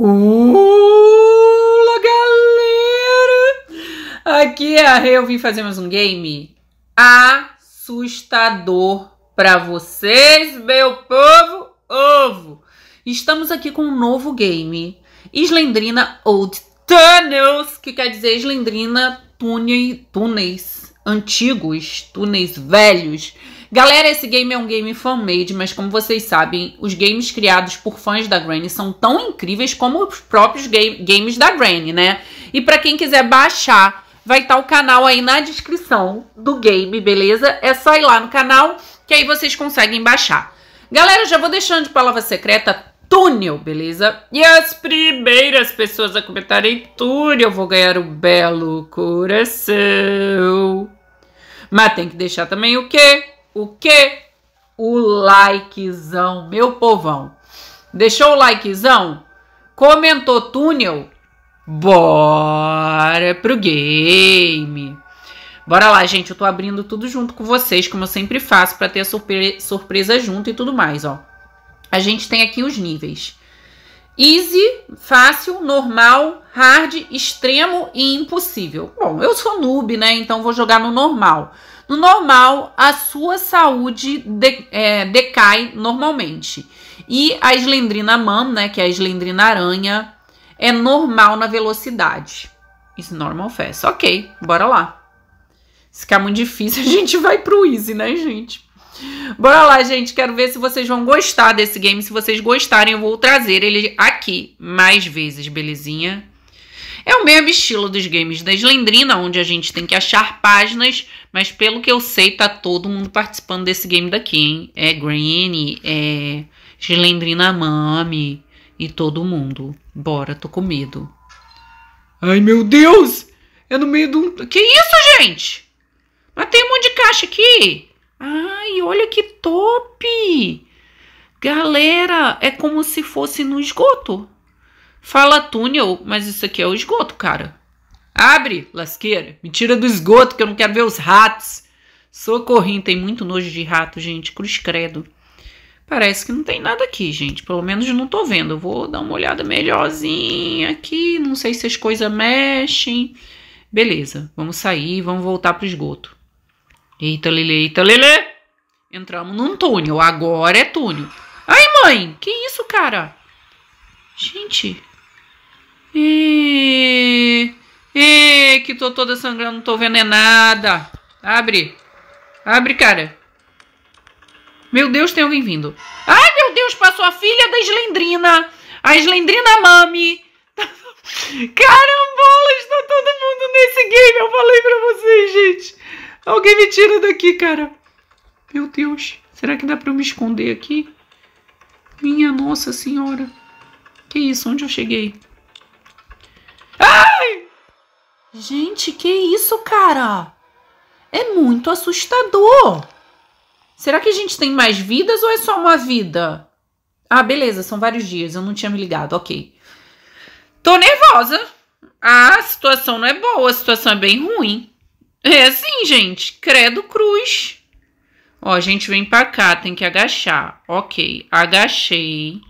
Olá, galera! Aqui é a Rê, eu vim fazer mais um game assustador para vocês, meu povo ovo. Estamos aqui com um novo game, Slendrina Old Tunnels, que quer dizer Slendrina túneis antigos, túneis velhos. Galera, esse game é um game fan-made, mas como vocês sabem, os games criados por fãs da Granny são tão incríveis como os próprios game, games da Granny, né? E para quem quiser baixar, vai estar tá o canal aí na descrição do game, beleza? É só ir lá no canal que aí vocês conseguem baixar. Galera, já vou deixando de palavra secreta túnel, beleza? E as primeiras pessoas a comentarem túnel eu vou ganhar o um belo coração. Mas tem que deixar também o quê? o que? O likezão, meu povão. Deixou o likezão? Comentou túnel? Bora pro game. Bora lá, gente. Eu tô abrindo tudo junto com vocês, como eu sempre faço, para ter surpre surpresa junto e tudo mais, ó. A gente tem aqui os níveis. Easy, fácil, normal, hard, extremo e impossível. Bom, eu sou noob, né? Então vou jogar no normal. No normal, a sua saúde de, é, decai normalmente. E a eslendrina mam, né, que é a eslendrina aranha, é normal na velocidade. Isso normal fast. Ok, bora lá. Se ficar muito difícil, a gente vai pro easy, né, gente? Bora lá, gente. Quero ver se vocês vão gostar desse game. Se vocês gostarem, eu vou trazer ele aqui mais vezes, belezinha? É o mesmo estilo dos games da Slendrina, onde a gente tem que achar páginas, mas pelo que eu sei, tá todo mundo participando desse game daqui, hein? É Granny, é Slendrina Mami e todo mundo. Bora, tô com medo. Ai, meu Deus! É no meio de um... Que isso, gente? Mas tem um monte de caixa aqui. Ai, olha que top! Galera, é como se fosse no esgoto. Fala túnel, mas isso aqui é o esgoto, cara. Abre, lasqueira. Me tira do esgoto que eu não quero ver os ratos. Socorrinho, tem muito nojo de rato, gente. Cruz credo. Parece que não tem nada aqui, gente. Pelo menos não tô vendo. Eu vou dar uma olhada melhorzinha aqui. Não sei se as coisas mexem. Beleza, vamos sair vamos voltar pro esgoto. Eita, Lele, eita, Lele. Entramos num túnel. Agora é túnel. Ai, mãe, que isso, cara? Gente, Ih, ih, que tô toda sangrando, não tô vendo é nada. Abre. Abre, cara. Meu Deus, tem alguém vindo. Ai, meu Deus, passou a filha da Slendrina. A Slendrina Mami. Carambola, está todo mundo nesse game. Eu falei pra vocês, gente. Alguém me tira daqui, cara. Meu Deus. Será que dá pra eu me esconder aqui? Minha Nossa Senhora. Que isso? Onde eu cheguei? Ai! Gente, que isso, cara? É muito assustador. Será que a gente tem mais vidas ou é só uma vida? Ah, beleza, são vários dias, eu não tinha me ligado, ok. Tô nervosa. Ah, a situação não é boa, a situação é bem ruim. É assim, gente, credo cruz. Ó, a gente vem pra cá, tem que agachar. Ok, agachei,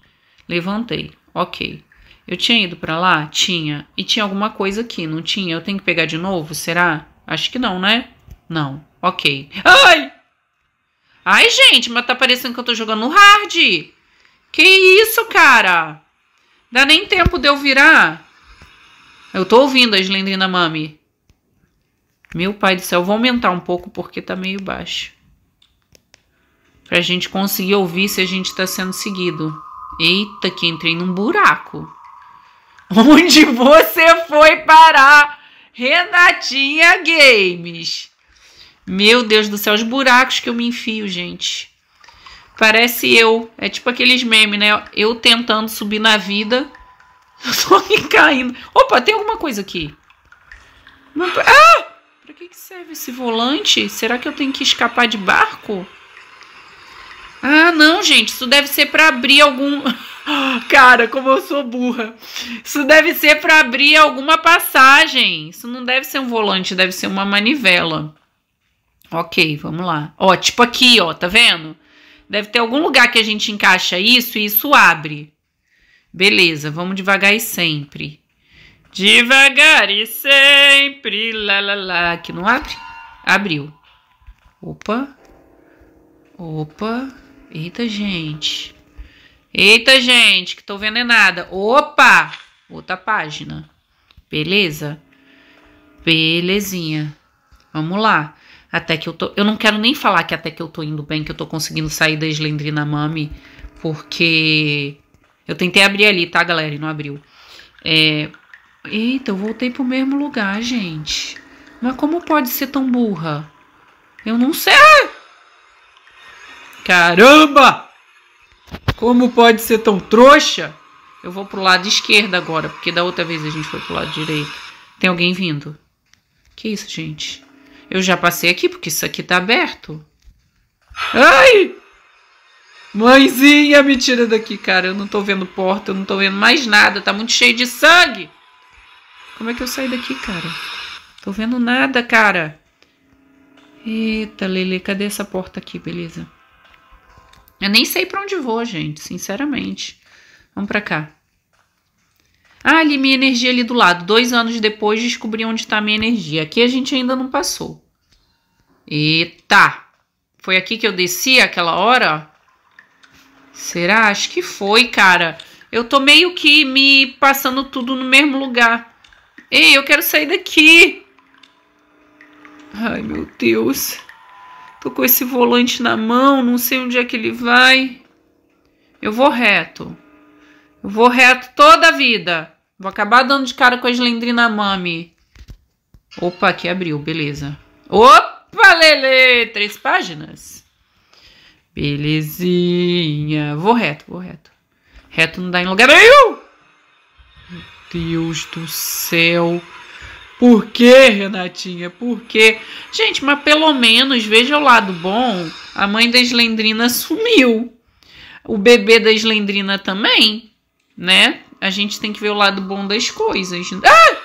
levantei, ok. Eu tinha ido para lá? Tinha. E tinha alguma coisa aqui, não tinha? Eu tenho que pegar de novo? Será? Acho que não, né? Não. Ok. Ai! Ai, gente, mas tá parecendo que eu tô jogando no hard. Que isso, cara? Dá nem tempo de eu virar. Eu tô ouvindo a Slendrina Mami. Meu pai do céu, vou aumentar um pouco porque tá meio baixo. Pra gente conseguir ouvir se a gente tá sendo seguido. Eita, que entrei num buraco. Onde você foi parar? Renatinha Games. Meu Deus do céu, os buracos que eu me enfio, gente. Parece eu. É tipo aqueles memes, né? Eu tentando subir na vida. Eu tô aqui caindo. Opa, tem alguma coisa aqui. Ah! Pra que, que serve esse volante? Será que eu tenho que escapar de barco? Ah, não, gente. Isso deve ser pra abrir algum... Cara, como eu sou burra. Isso deve ser para abrir alguma passagem. Isso não deve ser um volante, deve ser uma manivela. Ok, vamos lá. Ó, tipo aqui, ó, tá vendo? Deve ter algum lugar que a gente encaixa isso e isso abre. Beleza, vamos devagar e sempre. Devagar e sempre, lá, lá, lá. Aqui não abre? Abriu. Opa. Opa. Eita, gente. Eita, gente, que tô vendo é nada. Opa! Outra página. Beleza? Belezinha. Vamos lá. Até que eu tô. Eu não quero nem falar que até que eu tô indo bem, que eu tô conseguindo sair da Slendrina Mami, porque. Eu tentei abrir ali, tá, galera? E não abriu. É... Eita, eu voltei pro mesmo lugar, gente. Mas como pode ser tão burra? Eu não sei. Caramba! Como pode ser tão trouxa? Eu vou pro lado esquerdo agora, porque da outra vez a gente foi pro lado direito. Tem alguém vindo. Que isso, gente? Eu já passei aqui, porque isso aqui tá aberto. Ai! Mãezinha, me tira daqui, cara. Eu não tô vendo porta, eu não tô vendo mais nada. Tá muito cheio de sangue. Como é que eu saio daqui, cara? Tô vendo nada, cara. Eita, Lele, cadê essa porta aqui? Beleza. Eu nem sei para onde vou, gente, sinceramente. Vamos para cá. Ah, ali minha energia ali do lado. Dois anos depois descobri onde está minha energia. Aqui a gente ainda não passou. Eita! Foi aqui que eu desci aquela hora? Será? Acho que foi, cara. Eu tô meio que me passando tudo no mesmo lugar. Ei, eu quero sair daqui. Ai, meu Deus. Tô com esse volante na mão, não sei onde é que ele vai. Eu vou reto. Eu vou reto toda a vida. Vou acabar dando de cara com a Slendrina Mami. Opa, aqui abriu, beleza. Opa, Lele! Três páginas. Belezinha. Vou reto, vou reto. Reto não dá em lugar nenhum. Meu Deus do céu. Por quê, Renatinha? Por quê? Gente, mas pelo menos, veja o lado bom, a mãe da Slendrina sumiu. O bebê da Slendrina também, né? A gente tem que ver o lado bom das coisas. Ah!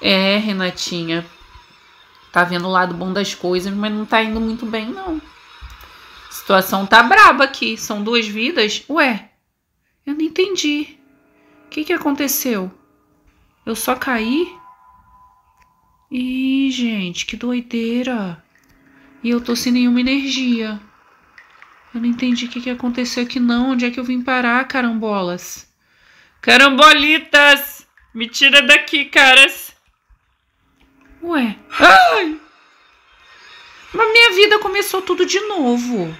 É, Renatinha. Tá vendo o lado bom das coisas, mas não tá indo muito bem, não. A situação tá braba aqui. São duas vidas. Ué, eu não entendi. O que, que aconteceu? Eu só caí? Ih, gente, que doideira. E eu tô sem nenhuma energia. Eu não entendi o que, que aconteceu aqui não. Onde é que eu vim parar, carambolas? Carambolitas! Me tira daqui, caras! Ué. Ai! Mas minha vida começou tudo de novo.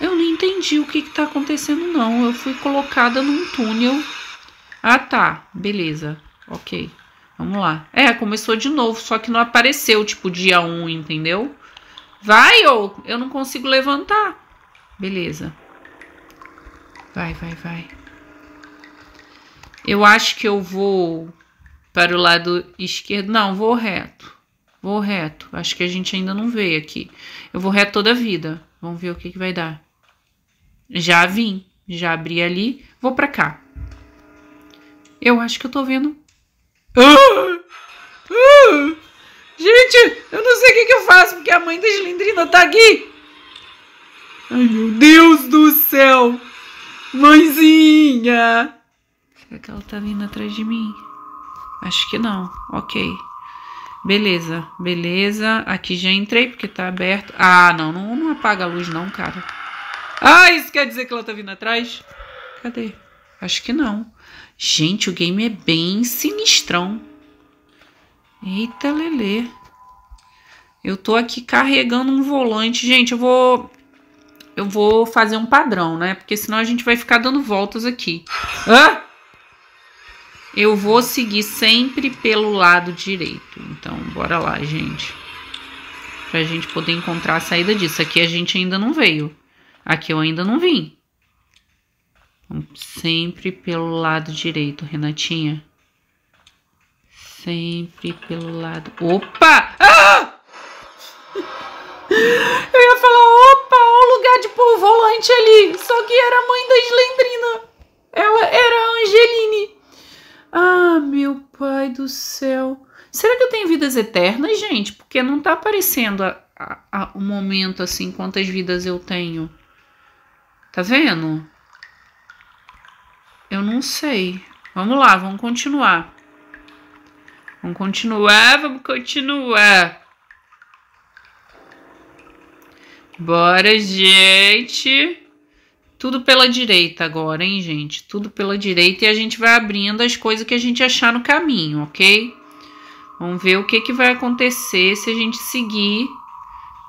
Eu não entendi o que, que tá acontecendo, não. Eu fui colocada num túnel. Ah, tá. Beleza. Ok. Vamos lá. É, começou de novo, só que não apareceu, tipo, dia 1, um, entendeu? Vai, ou eu não consigo levantar. Beleza. Vai, vai, vai. Eu acho que eu vou para o lado esquerdo. Não, vou reto. Vou reto. Acho que a gente ainda não veio aqui. Eu vou reto toda a vida. Vamos ver o que, que vai dar. Já vim. Já abri ali. Vou para cá. Eu acho que eu tô vendo. Ah! Ah! Gente, eu não sei o que, que, eu faço, porque a mãe da Slendrina tá aqui. Ai, meu Deus do céu! Mãezinha! Será que ela tá vindo atrás de mim? Acho que não. Ok. Beleza, beleza. Aqui já entrei porque tá aberto. Ah, não, não, não apaga a luz não, cara. Ah, isso quer dizer que ela tá vindo atrás? Cadê? Acho que não. Gente, o game é bem sinistrão. Eita, Lelê. Eu tô aqui carregando um volante. Gente, eu vou... Eu vou fazer um padrão, né? Porque senão a gente vai ficar dando voltas aqui. Hã? Eu vou seguir sempre pelo lado direito. Então, bora lá, gente. Pra gente poder encontrar a saída disso. Aqui a gente ainda não veio. Aqui eu ainda não vim. Sempre pelo lado direito, Renatinha. Sempre pelo lado. Opa! Ah! Eu ia falar, opa, o lugar de pôr o volante ali. Só que era a mãe da Slendrina. Ela era a Angeline. Ah, meu pai do céu. Será que eu tenho vidas eternas, gente? Porque não tá aparecendo a, a, a, o momento assim, quantas vidas eu tenho. Tá vendo? Eu não sei. Vamos lá, vamos continuar. Vamos continuar, vamos continuar. Bora, gente. Tudo pela direita agora, hein, gente? Tudo pela direita e a gente vai abrindo as coisas que a gente achar no caminho, ok? Vamos ver o que, que vai acontecer se a gente seguir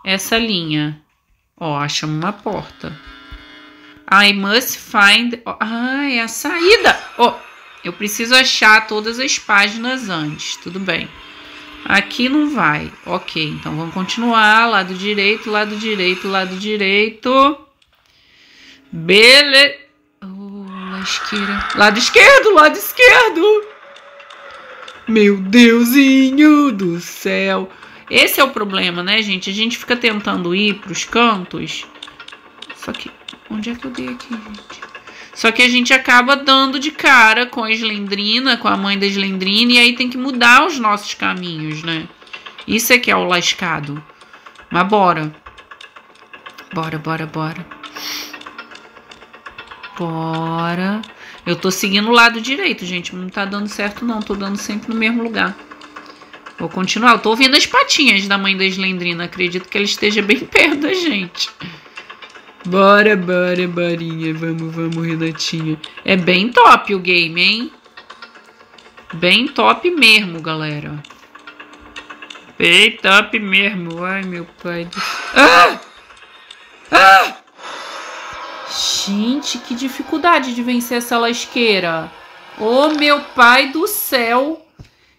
essa linha. Ó, achamos uma porta. I must find. Ah, é a saída. Oh, eu preciso achar todas as páginas antes. Tudo bem. Aqui não vai. Ok, então vamos continuar. Lado direito, lado direito, lado direito. Beleza. Oh, Lado esquerdo, lado esquerdo. Meu Deusinho do céu. Esse é o problema, né, gente? A gente fica tentando ir para os cantos. Só que Onde é que eu dei aqui, gente? Só que a gente acaba dando de cara com a Slendrina, com a mãe da Slendrina, e aí tem que mudar os nossos caminhos, né? Isso é que é o lascado. Mas bora. Bora, bora, bora. Bora. Eu tô seguindo o lado direito, gente. Não tá dando certo, não. Tô dando sempre no mesmo lugar. Vou continuar. Eu tô ouvindo as patinhas da mãe da Slendrina. Acredito que ela esteja bem perto da gente. Bora, bora, barinha. Vamos, vamos, Renatinha. É bem top o game, hein? Bem top mesmo, galera. Bem top mesmo. Ai, meu pai do... Ah! Ah! Gente, que dificuldade de vencer essa lasqueira. Ô, oh, meu pai do céu.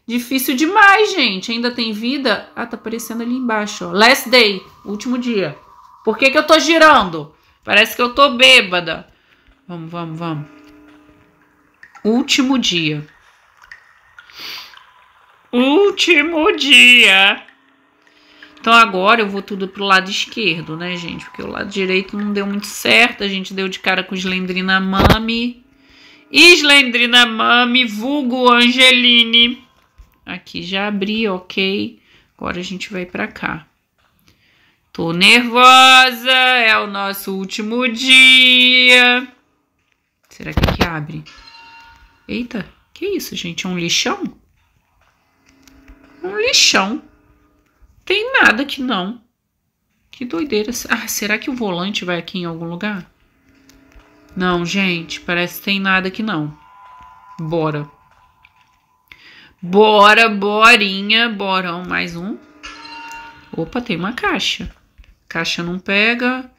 Difícil demais, gente. Ainda tem vida? Ah, tá aparecendo ali embaixo, ó. Last day. Último dia. Por que, que eu tô girando? Parece que eu tô bêbada. Vamos, vamos, vamos. Último dia. Último dia. Então agora eu vou tudo pro lado esquerdo, né, gente? Porque o lado direito não deu muito certo. A gente deu de cara com Slendrina Mami. Slendrina Mami, vulgo Angeline. Aqui já abri, ok. Agora a gente vai pra cá. Tô nervosa, é o nosso último dia. Será que abre? Eita, que isso, gente? É um lixão? Um lixão. Tem nada aqui, não. Que doideira. Ah, será que o volante vai aqui em algum lugar? Não, gente, parece que tem nada aqui, não. Bora. Bora, borinha, borão, mais um. Opa, tem uma caixa. Caixa não pega.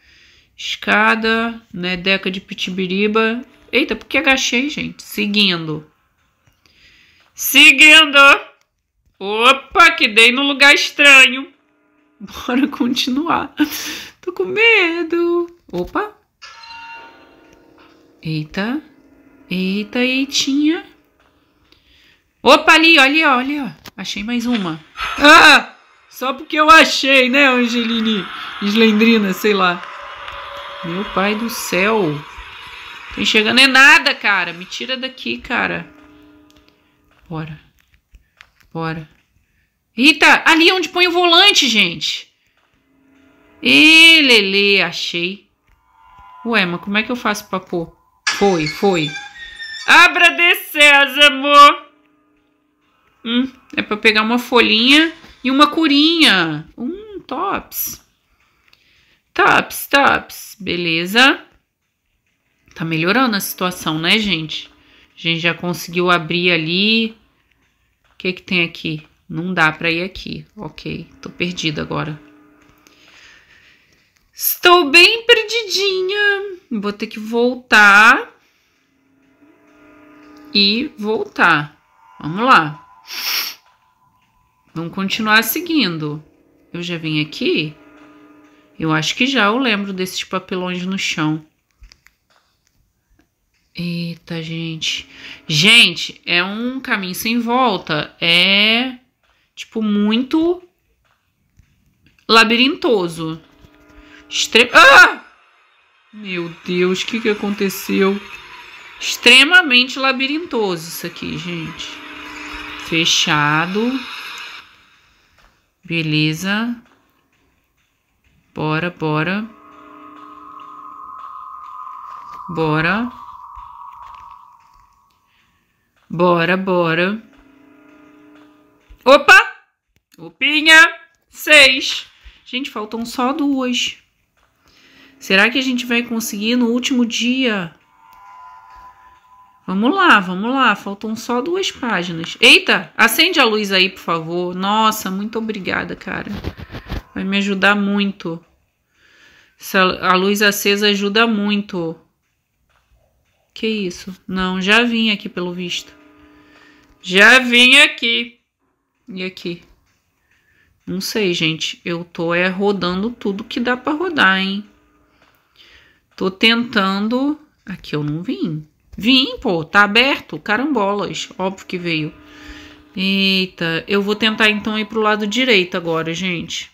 Escada, né? Deca de Pitibiriba. Eita, porque agachei, gente? Seguindo. Seguindo! Opa, que dei no lugar estranho. Bora continuar. Tô com medo. Opa. Eita. Eita, eitinha. Opa, ali, olha, olha. Achei mais uma. Ah! Só porque eu achei, né, Angeline? Slendrina, sei lá. Meu pai do céu. Tô enxergando é nada, cara. Me tira daqui, cara. Bora. Bora. Eita, ali é onde põe o volante, gente. Ê, Lele, achei. Ué, mas como é que eu faço pra pôr? Foi, foi. Abra de César, Hum, é pra pegar uma folhinha e uma curinha. Um tops. Tops, tops. Beleza? Tá melhorando a situação, né, gente? A gente já conseguiu abrir ali. O que que tem aqui? Não dá pra ir aqui. Ok, tô perdida agora. Estou bem perdidinha. Vou ter que voltar. E voltar. Vamos lá. Vamos continuar seguindo. Eu já vim aqui. Eu acho que já eu lembro desses papelões no chão. Eita, gente. Gente, é um caminho sem volta. É, tipo, muito labirintoso. Extre... Ah! Meu Deus, o que, que aconteceu? Extremamente labirintoso isso aqui, gente. Fechado. Beleza. Bora, bora. Bora. Bora, bora. Opa! Opinha! Seis. Gente, faltam só duas. Será que a gente vai conseguir no último dia Vamos lá, vamos lá. Faltam só duas páginas. Eita, acende a luz aí, por favor. Nossa, muito obrigada, cara. Vai me ajudar muito. Essa, a luz acesa ajuda muito. Que isso? Não, já vim aqui, pelo visto. Já vim aqui. E aqui? Não sei, gente. Eu tô é, rodando tudo que dá para rodar, hein? Tô tentando... Aqui eu não vim. Vim, pô, tá aberto. Carambolas, óbvio que veio. Eita, eu vou tentar então ir pro lado direito agora, gente.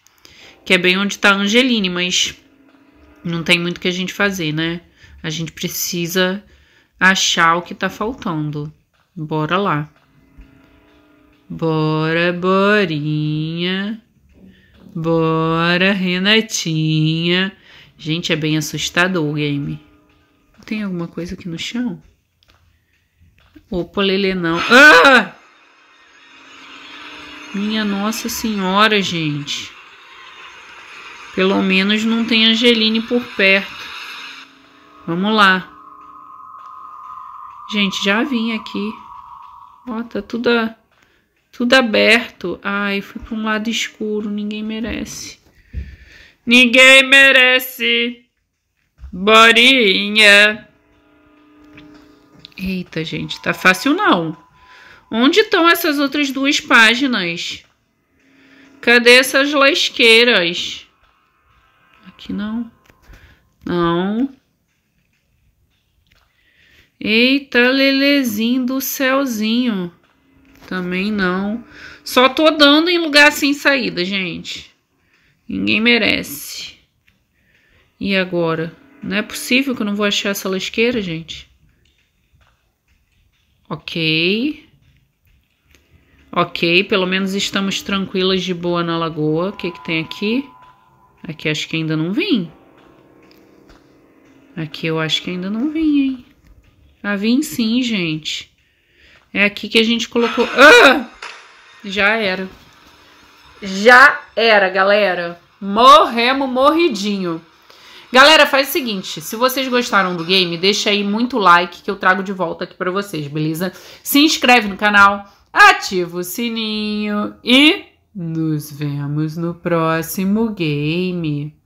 Que é bem onde tá a Angeline, mas não tem muito que a gente fazer, né? A gente precisa achar o que tá faltando. Bora lá. Bora, Borinha. Bora, Renatinha. Gente, é bem assustador o game. Tem alguma coisa aqui no chão? Opa, polelê não. Ah! Minha Nossa Senhora, gente. Pelo menos não tem Angeline por perto. Vamos lá. Gente, já vim aqui. Ó, tá tudo, a, tudo aberto. Ai, fui pra um lado escuro. Ninguém merece. Ninguém merece. Borinha. Eita, gente, tá fácil não. Onde estão essas outras duas páginas? Cadê essas lasqueiras? Aqui não. Não. Eita, lelezinho do céuzinho. Também não. Só tô dando em lugar sem saída, gente. Ninguém merece. E agora? Não é possível que eu não vou achar essa lasqueira, gente? Ok. Ok, pelo menos estamos tranquilas de boa na lagoa. O que, que tem aqui? Aqui acho que ainda não vim. Aqui eu acho que ainda não vim, hein? Ah, vim sim, gente. É aqui que a gente colocou... Ah! Já era. Já era, galera. Morremos morridinho. Galera, faz o seguinte, se vocês gostaram do game, deixa aí muito like que eu trago de volta aqui para vocês, beleza? Se inscreve no canal, ativa o sininho e nos vemos no próximo game.